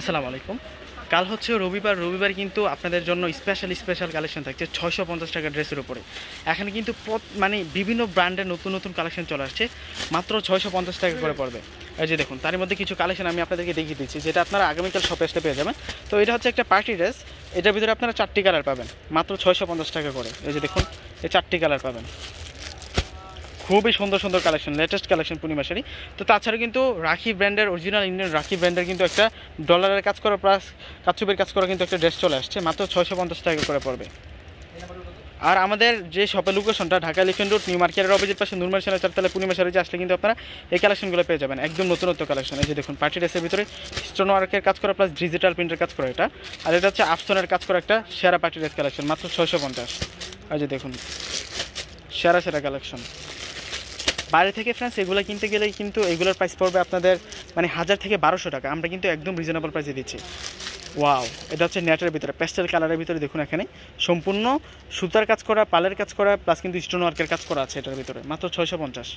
আসসালামু আলাইকুম কাল হচ্ছে রবিবার রবিবার কিন্তু আপনাদের জন্য স্পেশাল স্পেশাল কালেকশন থাকছে ছয়শো পঞ্চাশ টাকা ড্রেসের উপরে এখানে কিন্তু মানে বিভিন্ন ব্র্যান্ডের নতুন নতুন কালেকশন চলে আসছে মাত্র ছয়শো পঞ্চাশ টাকা করে পড়বে এই যে দেখুন তার মধ্যে কিছু কালেকশন আমি আপনাদেরকে দেখিয়ে দিচ্ছি যেটা আপনারা আগামীকাল শপে পেয়ে যাবেন তো এটা হচ্ছে একটা পার্টি ড্রেস এটার ভিতরে আপনারা চারটি কালার পাবেন মাত্র ছয়শো পঞ্চাশ টাকা করে এই যে দেখুন এই চারটি কালার পাবেন খুবই সুন্দর সুন্দর collection latest collection Purnima sari তো তাছাড়া কিন্তু রাখি ব্র্যান্ডের অরিজিনাল ইন্ডিয়ান রাখি ব্র্যান্ডের কিন্তু একটা ডলারের কাজ করা প্লাস কাচুপের কাজ করা কিন্তু একটা ড্রেস চলে আসছে মাত্র ছয়শো পঞ্চাশ টাকা করে পড়বে আর আমাদের যে শপের লোকেশনটা ঢাকা এলিফেন্ট রোড নিউ মার্কেটের অপোজিট পাশে নুরমার সেনা চারতলা পূর্ণিমা যে আসলে কিন্তু আপনারা এই কালেকশনগুলো পেয়ে যাবেন একদম নতুনত্ব কালেকশন এই যে দেখুন পার্টি ড্রেসের ভিতরে স্টোন ওয়ার্কের কাজ করা প্লাস ডিজিটাল প্রিন্টের কাজ করা এটা আর এটা হচ্ছে আফসোনের কাজ করা একটা সেরা পার্টি ড্রেস কালেকশন মাত্র ছয়শো পঞ্চাশ আর যে দেখুন সেরা সেরা কালেকশন বাইরে থেকে ফ্রেন্ডস এগুলো কিনতে গেলে কিন্তু এগুলোর প্রাইস পড়বে আপনাদের মানে হাজার থেকে বারোশো টাকা আমরা কিন্তু একদম রিজনেবল প্রাইসে দিচ্ছি ওয়াও এটা হচ্ছে নেটের ভিতরে প্যাস্টেল কালারের ভিতরে দেখুন এখানে সম্পূর্ণ সুতার কাজ করা পালের কাজ করা প্লাস কিন্তু স্টোন ওয়ার্কের কাজ করা আছে এটার ভিতরে মাত্র ছয়শো পঞ্চাশ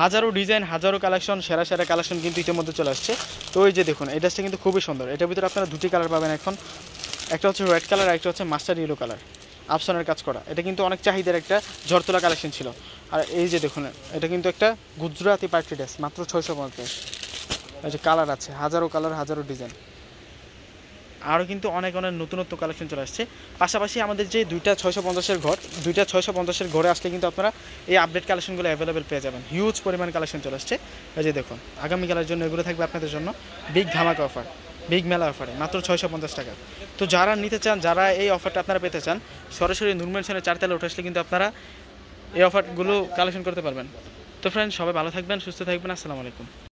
হাজারো ডিজাইন হাজারো কালেকশন সেরা সেরা কালেকশন কিন্তু ইতিমধ্যে চলে আসছে তো এই যে দেখুন এই ড্রেসটা কিন্তু খুবই সুন্দর এটার ভিতরে আপনারা দুটি কালার পাবেন এখন একটা হচ্ছে রেড কালার আর একটা হচ্ছে মাস্টার ইয়েলো কালার আফসানের কাজ করা এটা কিন্তু অনেক চাহিদার একটা ঝড়তলা কালেকশন ছিল আর এই যে দেখুন এটা কিন্তু একটা গুজরাতি পার্টি ড্রেস মাত্র ছয়শো পঞ্চাশ এই যে কালার আছে হাজারো কালার হাজারো ডিজাইন আরও কিন্তু অনেক অনেক নতুনত্ব কালেকশন চলে আসছে পাশাপাশি আমাদের যে দুইটা ছয়শো পঞ্চাশের ঘর দুইটা ছয়শো পঞ্চাশের ঘরে আসলে কিন্তু আপনারা এই আপডেট কালেকশনগুলো অ্যাভেলেবেল পেয়ে যাবেন হিউজ পরিমাণ কালেকশন চলে আসছে এই যে দেখুন আগামীকালের জন্য এগুলো থাকবে আপনাদের জন্য বিগ ধামাকা অফার বিগ মেলা অফারে মাত্র ছয়শো পঞ্চাশ টাকা তো যারা নিতে চান যারা এই অফারটা আপনারা পেতে চান সরাসরি নুরমেনশনের চারতলা উঠে আসলে কিন্তু আপনারা এই অফারগুলো কালেকশন করতে পারবেন তো ফ্রেন্ড সবাই ভালো থাকবেন সুস্থ থাকবেন আসসালামু আলাইকুম